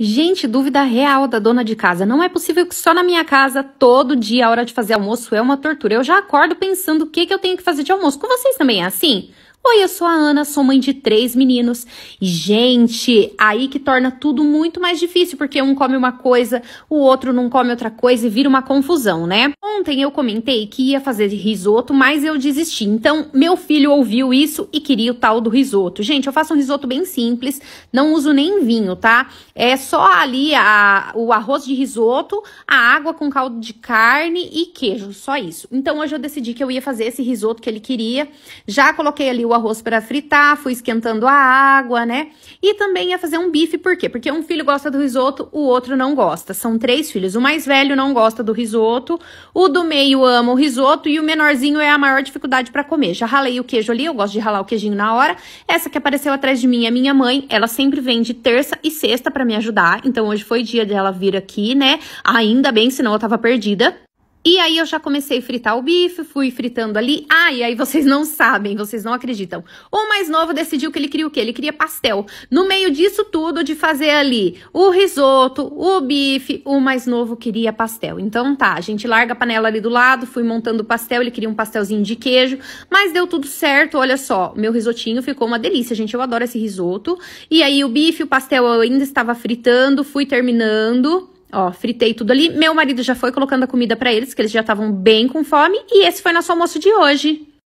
Gente, dúvida real da dona de casa. Não é possível que só na minha casa, todo dia, a hora de fazer almoço é uma tortura. Eu já acordo pensando o que, que eu tenho que fazer de almoço. Com vocês também é assim? Oi, eu sou a Ana, sou mãe de três meninos. E, gente, aí que torna tudo muito mais difícil, porque um come uma coisa, o outro não come outra coisa e vira uma confusão, né? Ontem eu comentei que ia fazer risoto, mas eu desisti. Então, meu filho ouviu isso e queria o tal do risoto. Gente, eu faço um risoto bem simples, não uso nem vinho, tá? É só ali a, o arroz de risoto, a água com caldo de carne e queijo, só isso. Então, hoje eu decidi que eu ia fazer esse risoto que ele queria. Já coloquei ali o arroz para fritar, fui esquentando a água, né? E também ia fazer um bife, por quê? Porque um filho gosta do risoto, o outro não gosta. São três filhos. O mais velho não gosta do risoto, o do meio ama o risoto e o menorzinho é a maior dificuldade para comer. Já ralei o queijo ali, eu gosto de ralar o queijinho na hora. Essa que apareceu atrás de mim é minha mãe, ela sempre vem de terça e sexta para me ajudar. Então hoje foi dia dela vir aqui, né? Ainda bem, senão eu tava perdida. E aí eu já comecei a fritar o bife, fui fritando ali. Ah, e aí vocês não sabem, vocês não acreditam. O mais novo decidiu que ele queria o quê? Ele queria pastel. No meio disso tudo, de fazer ali o risoto, o bife, o mais novo queria pastel. Então tá, a gente larga a panela ali do lado, fui montando o pastel, ele queria um pastelzinho de queijo, mas deu tudo certo, olha só, meu risotinho ficou uma delícia, gente, eu adoro esse risoto. E aí o bife, o pastel eu ainda estava fritando, fui terminando. Ó, fritei tudo ali. Meu marido já foi colocando a comida para eles, que eles já estavam bem com fome. E esse foi nosso almoço de hoje.